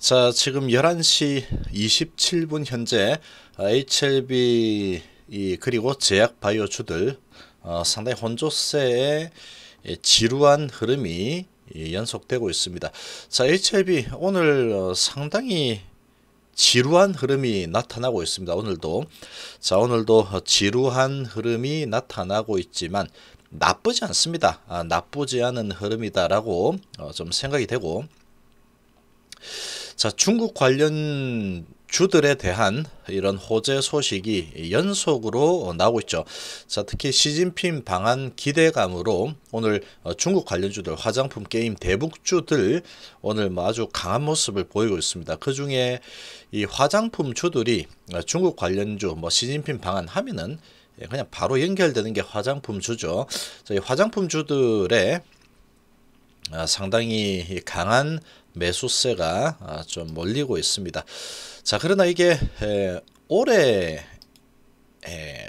자, 지금 11시 27분 현재 어, HLB 그리고 제약 바이오주들 어, 상당히 혼조세에 예, 지루한 흐름이 예, 연속되고 있습니다. 자, HLB 오늘 어, 상당히 지루한 흐름이 나타나고 있습니다. 오늘도 자, 오늘도 지루한 흐름이 나타나고 있지만 나쁘지 않습니다. 아, 나쁘지 않은 흐름이다라고 어, 좀 생각이 되고 자, 중국 관련 주들에 대한 이런 호재 소식이 연속으로 나오고 있죠. 자, 특히 시진핑 방한 기대감으로 오늘 어, 중국 관련주들, 화장품, 게임, 대북주들 오늘 뭐 아주 강한 모습을 보이고 있습니다. 그 중에 이 화장품 주들이 어, 중국 관련주, 뭐 시진핑 방한 하면은 예, 그냥 바로 연결되는 게 화장품 주죠. 자, 이 화장품 주들의 아, 상당히 강한 매수세가 아, 좀 몰리고 있습니다. 자, 그러나 이게 올해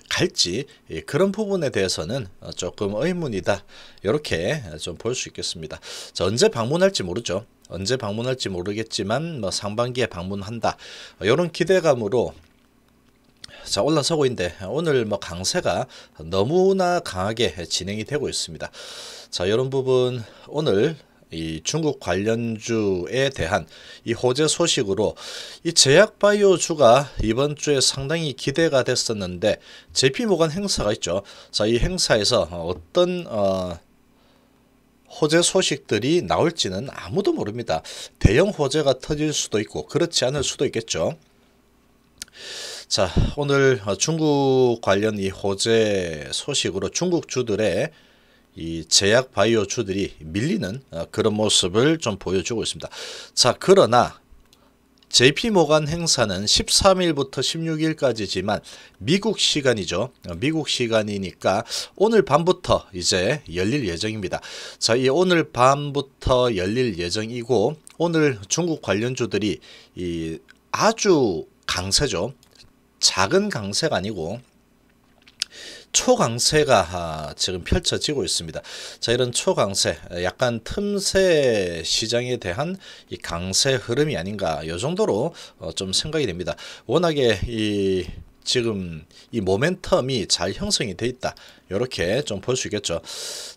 갈지 그런 부분에 대해서는 어, 조금 의문이다. 이렇게 좀 볼 수 있겠습니다. 자, 언제 방문할지 모르죠. 언제 방문할지 모르겠지만 뭐 상반기에 방문한다. 이런 기대감으로 자 올라서고 있는데 오늘 뭐 강세가 너무나 강하게 진행이 되고 있습니다. 자 이런 부분 오늘 이 중국 관련주에 대한 이 호재 소식으로 이 제약바이오주가 이번 주에 상당히 기대가 됐었는데 제피모건 행사가 있죠. 자, 이 행사에서 어떤 어 호재 소식들이 나올지는 아무도 모릅니다. 대형 호재가 터질 수도 있고 그렇지 않을 수도 있겠죠. 자, 오늘 중국 관련 이 호재 소식으로 중국 주들의 이 제약 바이오주들이 밀리는 어, 그런 모습을 좀 보여주고 있습니다. 자, 그러나 JP 모간 행사는 13일부터 16일까지지만 미국 시간이죠. 어, 미국 시간이니까 오늘 밤부터 이제 열릴 예정입니다. 자, 이 오늘 밤부터 열릴 예정이고 오늘 중국 관련주들이 이 아주 강세죠. 작은 강세가 아니고 초강세가 지금 펼쳐지고 있습니다. 자, 이런 초강세, 약간 틈새 시장에 대한 이 강세 흐름이 아닌가, 요 정도로 어, 좀 생각이 됩니다. 워낙에 이 지금 이 모멘텀이 잘 형성이 돼 있다. 이렇게 좀 볼 수 있겠죠.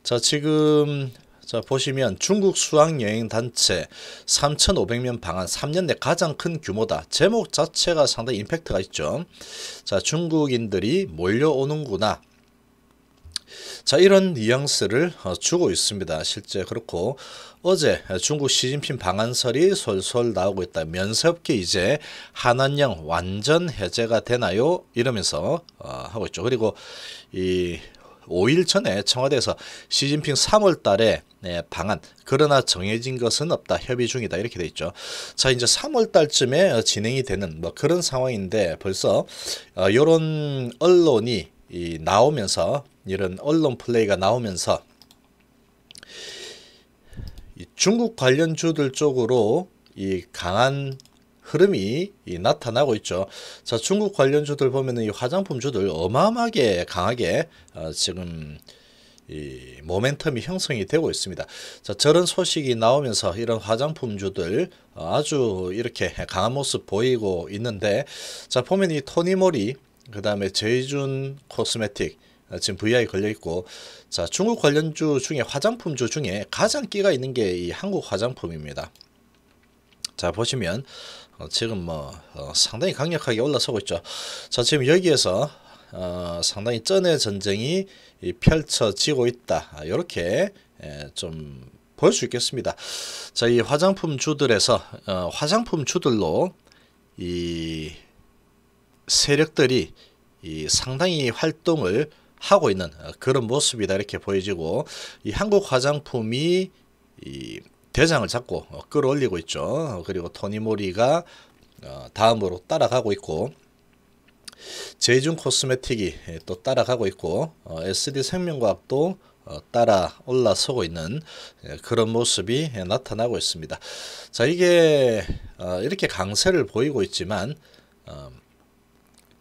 자, 지금 자, 보시면 중국 수학여행 단체 3,500명 방한 3년 내 가장 큰 규모다. 제목 자체가 상당히 임팩트가 있죠. 자, 중국인들이 몰려오는구나. 자 이런 뉘앙스를 어, 주고 있습니다. 실제 그렇고 어제 중국 시진핑 방한설이 솔솔 나오고 있다. 면세업계 이제 한한령 완전 해제가 되나요? 이러면서 어, 하고 있죠. 그리고 이 5일 전에 청와대에서 시진핑 3월 달에 네, 방안 그러나 정해진 것은 없다 협의 중이다 이렇게 돼 있죠. 자 이제 3월 달쯤에 진행이 되는 뭐 그런 상황인데 벌써 이런 어, 언론이 나오면서 이런 언론 플레이가 나오면서 중국 관련주들 쪽으로 이 강한 흐름이 나타나고 있죠. 자, 중국 관련주들 보면은 이 화장품주들 어마어마하게 강하게 어, 지금 이 모멘텀이 형성이 되고 있습니다. 자, 저런 소식이 나오면서 이런 화장품주들 어, 아주 이렇게 강한 모습 보이고 있는데 자, 보면 이 토니모리 그다음에 제이준 코스메틱 어, 지금 VI 걸려 있고 자, 중국 관련주 중에 화장품주 중에 가장 끼가 있는 게 이 한국 화장품입니다. 자, 보시면 어, 지금 뭐 어, 상당히 강력하게 올라서고 있죠. 자 지금 여기에서 어, 상당히 쩐의 전쟁이 펼쳐지고 있다. 이렇게 아, 예, 좀볼 수 있겠습니다. 자이 화장품 주들에서 어, 화장품 주들로 이 세력들이 이 상당히 활동을 하고 있는 어, 그런 모습이다 이렇게 보여지고 이 한국 화장품이 이 대장을 잡고 어, 끌어올리고 있죠. 그리고 토니모리가 어, 다음으로 따라가고 있고 제이준 코스메틱이 예, 또 따라가고 있고 SD 어, 생명과학도 따라 올라서고 있는 예, 그런 모습이 예, 나타나고 있습니다. 자 이게 이렇게 강세를 보이고 있지만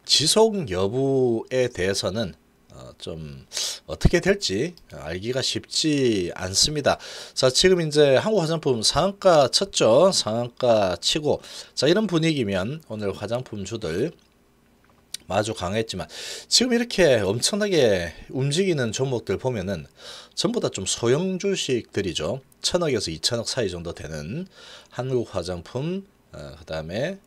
지속 여부에 대해서는 어, 좀 어떻게 될지 알기가 쉽지 않습니다. 자, 지금 이제 한국 화장품 상한가 쳤죠? 상한가 치고 자, 이런 분위기면 오늘 화장품 주들 아주 강했지만 지금 이렇게 엄청나게 움직이는 종목들 보면은 전부 다 좀 소형 주식들이죠. 천억에서 이천억 사이 정도 되는 한국 화장품 어, 그다음에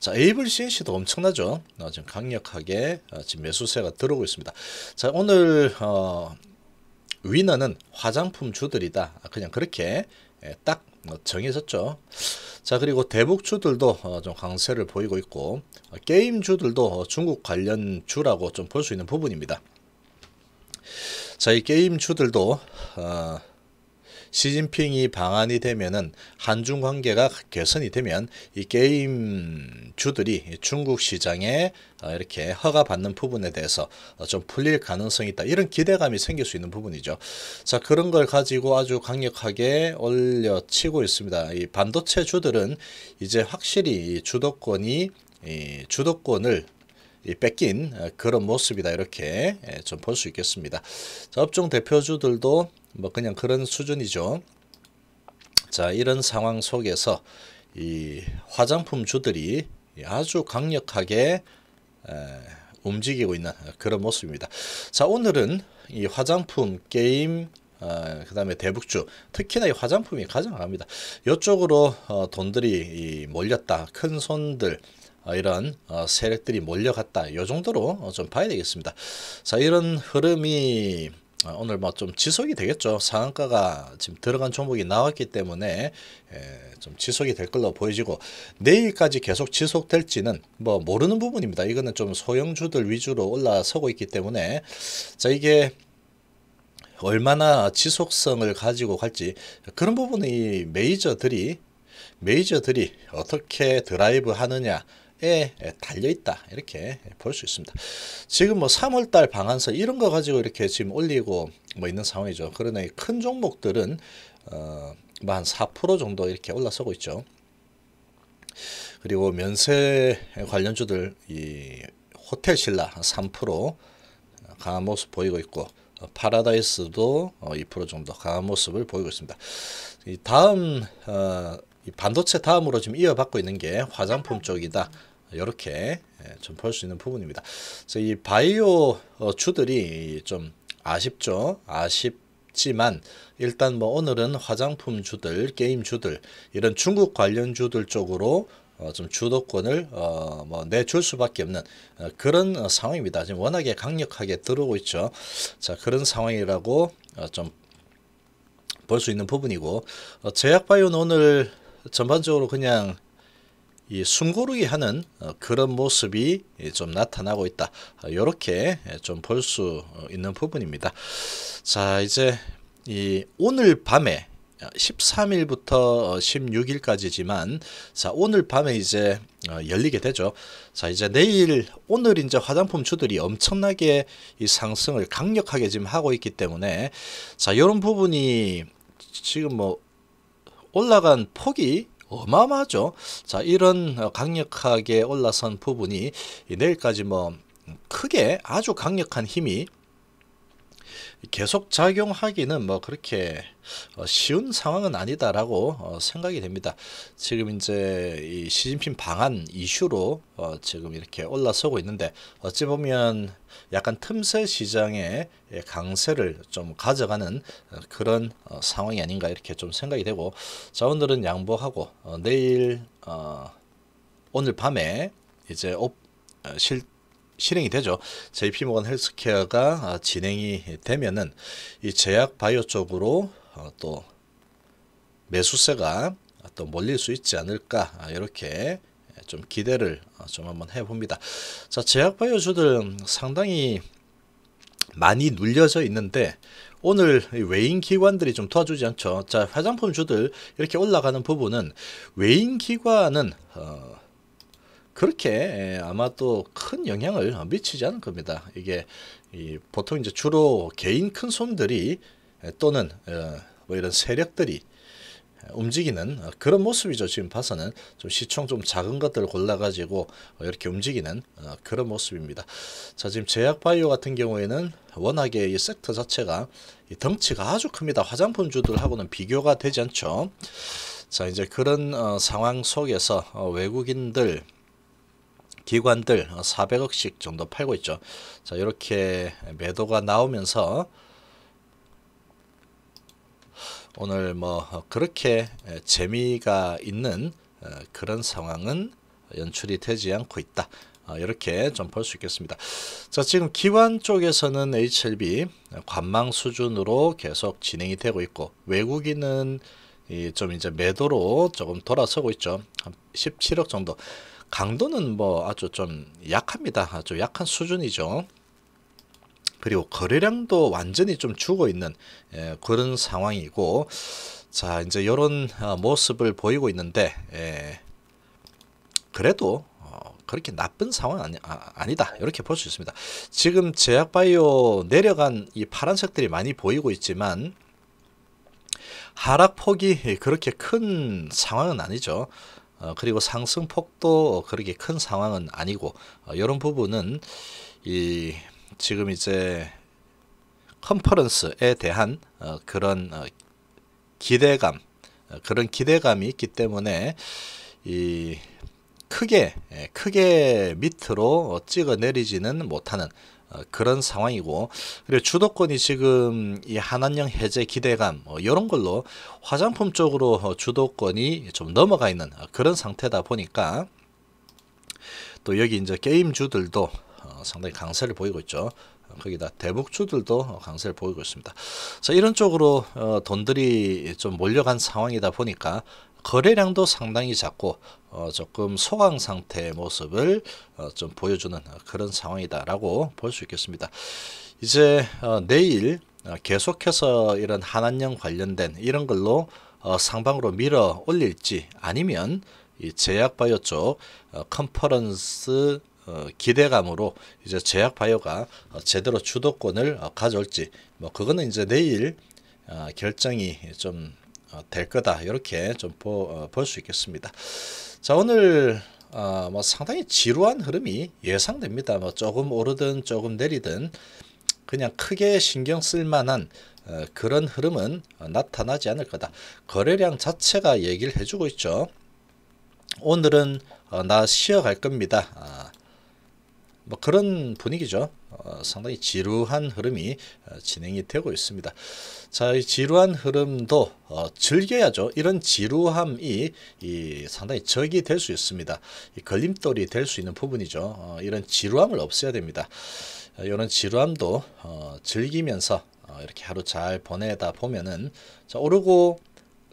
자, 에이블 CNC도 엄청나죠. 어, 지금 강력하게 어, 지금 매수세가 들어오고 있습니다. 자, 오늘 어, 위너는 화장품 주들이다. 아, 그냥 그렇게 예, 딱 뭐 정해졌죠. 자 그리고 대북주들도 어, 좀 강세를 보이고 있고 어, 게임주들도 어, 중국 관련 주라고 좀 볼 수 있는 부분입니다. 자이 게임주들도 어, 시진핑이 방한이 되면은 한중 관계가 개선이 되면 이 게임 주들이 중국 시장에 어, 이렇게 허가받는 부분에 대해서 어, 좀 풀릴 가능성이 있다. 이런 기대감이 생길 수 있는 부분이죠. 자, 그런 걸 가지고 아주 강력하게 올려치고 있습니다. 이 반도체 주들은 이제 확실히 주도권이 이 주도권을 뺏긴 어, 그런 모습이다 이렇게 예, 좀볼 수 있겠습니다. 자, 업종 대표주들도 뭐 그냥 그런 수준이죠. 자 이런 상황 속에서 이 화장품 주들이 아주 강력하게 움직이고 있는 그런 모습입니다. 자 오늘은 이 화장품 게임 어, 그 다음에 대북주 특히나 이 화장품이 가장 강니다 이쪽으로 어, 돈들이 몰렸다 큰 손들 아, 이런 어, 세력들이 몰려갔다. 이 정도로 어, 좀 봐야 되겠습니다. 자, 이런 흐름이 어, 오늘 뭐 좀 지속이 되겠죠. 상한가가 지금 들어간 종목이 나왔기 때문에 예, 좀 지속이 될 걸로 보여지고 내일까지 계속 지속될지는 뭐 모르는 부분입니다. 이거는 좀 소형주들 위주로 올라서고 있기 때문에 자 이게 얼마나 지속성을 가지고 갈지 그런 부분이 메이저들이 메이저들이 어떻게 드라이브 하느냐 에 예. 예, 달려 있다 이렇게 볼 수 있습니다. 지금 뭐 3월달 방한서 이런 거 가지고 이렇게 지금 올리고 뭐 있는 상황이죠. 그러나 큰 종목들은 어, 뭐 한4% 정도 이렇게 올라서고 있죠. 그리고 면세 관련주들 이 호텔 신라 3% 어, 강한 모습 보이고 있고 어, 파라다이스도 2% 어, 정도 강한 모습을 보이고 있습니다. 이 다음 어, 반도체 다음으로 지금 이어받고 있는 게 화장품 쪽이다. 이렇게 좀 볼수 예, 있는 부분입니다. 그래서 이 바이오 주들이 어, 좀 아쉽죠. 아쉽지만 일단 뭐 오늘은 화장품 주들, 게임 주들 이런 중국 관련 주들 쪽으로 어, 좀 주도권을 어, 뭐 내줄 수밖에 없는 어, 그런 상황입니다. 지금 워낙에 강력하게 들어오고 있죠. 자 그런 상황이라고 어, 좀볼 수 있는 부분이고 어, 제약바이오는 오늘 전반적으로 그냥 이 숨고르기 하는 어, 그런 모습이 좀 나타나고 있다. 이렇게 어, 좀볼수 어, 있는 부분입니다. 자 이제 이 오늘 밤에 13일부터 16일까지지만 자 오늘 밤에 이제 열리게 되죠. 자 이제 내일 오늘 이제 화장품 주들이 엄청나게 이 상승을 강력하게 지금 하고 있기 때문에 자 이런 부분이 지금 뭐 올라간 폭이 어마어마하죠. 자, 이런 어, 강력하게 올라선 부분이 내일까지 뭐 크게 아주 강력한 힘이 계속 작용하기는 뭐 그렇게 어, 쉬운 상황은 아니다라고 어, 생각이 됩니다. 지금 이제 시진핑 방한 이슈로 어, 지금 이렇게 올라서고 있는데 어찌 보면 약간 틈새 시장의 예, 강세를 좀 가져가는 그런 상황이 아닌가 이렇게 좀 생각이 되고 자 오늘은 양보하고 내일 오늘 밤에 이제 실 실행이 되죠. JP 모건 헬스케어가 아, 진행이 되면은 이 제약 바이오 쪽으로 어, 또 매수세가 또 몰릴 수 있지 않을까 아, 이렇게 좀 기대를 어, 좀 한번 해봅니다. 자 제약 바이오주들 상당히 많이 눌려져 있는데 오늘 외인 기관들이 좀 도와주지 않죠. 자 화장품 주들 이렇게 올라가는 부분은 외인 기관은 어, 그렇게 예, 아마 또큰 영향을 미치지 않을 겁니다. 이게 보통 이제 주로 개인 큰 손들이 예, 또는 어, 뭐 이런 세력들이 예, 움직이는 그런 모습이죠. 지금 봐서는 좀 시총 좀 작은 것들 골라가지고 이렇게 움직이는 어, 그런 모습입니다. 자, 지금 제약바이오 같은 경우에는 워낙에 이 섹터 자체가 이 덩치가 아주 큽니다. 화장품주들하고는 비교가 되지 않죠. 자, 이제 그런 어, 상황 속에서 외국인들 기관들 400억씩 어, 정도 팔고 있죠. 자, 이렇게 매도가 나오면서 오늘 뭐 어, 그렇게 재미가 있는 어, 그런 상황은 연출이 되지 않고 있다. 이렇게 좀 볼 수 있겠습니다. 자, 지금 기관 쪽에서는 HLB 관망 수준으로 계속 진행이 되고 있고 외국인은 좀 이제 매도로 조금 돌아서고 있죠. 한 17억 정도. 강도는 뭐 아주 좀 약합니다. 아주 약한 수준이죠. 그리고 거래량도 완전히 좀 죽어 있는 예, 그런 상황이고 자 이제 이런 어, 모습을 보이고 있는데 예, 그래도 어, 그렇게 나쁜 상황 아니, 아, 니다 이렇게 볼 수 있습니다. 지금 제약바이오 내려간 이 파란색들이 많이 보이고 있지만 하락폭이 그렇게 큰 상황은 아니죠. 어, 그리고 상승폭도 그렇게 큰 상황은 아니고 어, 이런 부분은 이 지금 이제 컨퍼런스에 대한 어, 그런 기대감 그런 기대감이 있기 때문에 이 크게 예, 크게 밑으로 찍어 내리지는 못하는 어, 그런 상황이고 그리고 주도권이 지금 이한한령 해제 기대감 뭐 이런 걸로 화장품 쪽으로 어, 주도권이 좀 넘어가 있는 어, 그런 상태다 보니까 또 여기 이제 게임주들도 상당히 강세를 보이고 있죠. 거기다 대북주들도 강세를 보이고 있습니다. 자, 이런 쪽으로 돈들이 좀 몰려간 상황이다 보니까 거래량도 상당히 작고 어, 조금 소강 상태의 모습을 어, 좀 보여주는 그런 상황이다라고 볼 수 있겠습니다. 이제 어, 내일 어, 계속해서 이런 한안령 관련된 이런 걸로 어, 상방으로 밀어 올릴지 아니면 이 제약바이오 쪽 어, 컨퍼런스 기대감으로 이제 제약바이오가 제대로 주도권을 가져올지 뭐 그거는 이제 내일 결정이 좀 어, 될 거다 이렇게 좀 볼수 어, 있겠습니다. 자 오늘 어, 뭐 상당히 지루한 흐름이 예상됩니다. 뭐 조금 오르든 조금 내리든 그냥 크게 신경 쓸 만한 어, 그런 흐름은 어, 나타나지 않을 거다. 거래량 자체가 얘기를 해주고 있죠. 오늘은 어, 나 쉬어갈 겁니다. 아, 뭐 그런 분위기죠. 어, 상당히 지루한 흐름이 어, 진행이 되고 있습니다. 자, 이 지루한 흐름도 어, 즐겨야죠. 이런 지루함이 상당히 적이 될 수 있습니다. 걸림돌이 될 수 있는 부분이죠. 이런 지루함을 없애야 됩니다. 이런 지루함도 즐기면서 이렇게 하루 잘 보내다 보면은 자, 오르고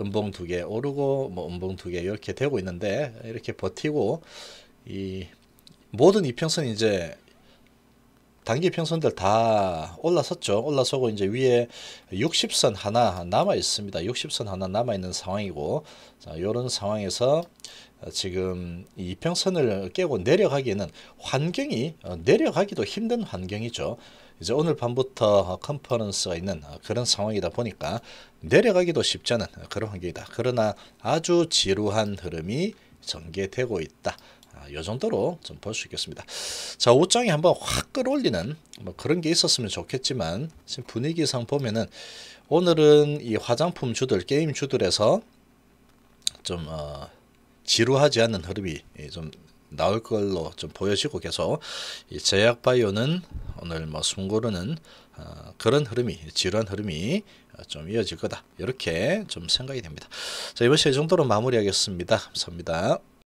음봉 두 개, 오르고 뭐 음봉 두 개 이렇게 되고 있는데 이렇게 버티고 이 모든 이평선 이제 단기 평선들 다 올라섰죠. 올라서고 이제 위에 60선 하나 남아 있습니다. 60선 하나 남아 있는 상황이고 자, 이런 상황에서 지금 이 평선을 깨고 내려가기에는 환경이 어, 내려가기도 힘든 환경이죠. 이제 오늘 밤부터 컨퍼런스가 있는 그런 상황이다 보니까 내려가기도 쉽지 않은 그런 환경이다. 그러나 아주 지루한 흐름이 전개되고 있다. 아, 요 정도로 좀 볼 수 있겠습니다. 자, 5장이 한번 확 끌어올리는 뭐 그런 게 있었으면 좋겠지만 지금 분위기상 보면은 오늘은 이 화장품 주들, 게임 주들에서 좀 어, 지루하지 않은 흐름이 좀 나올 걸로 좀 보여지고 계속 이 제약 바이오는 오늘 뭐 숨고르는 어, 그런 흐름이 지루한 흐름이 좀 이어질 거다 이렇게 좀 생각이 됩니다. 자 이번 시간 정도로 마무리하겠습니다. 감사합니다.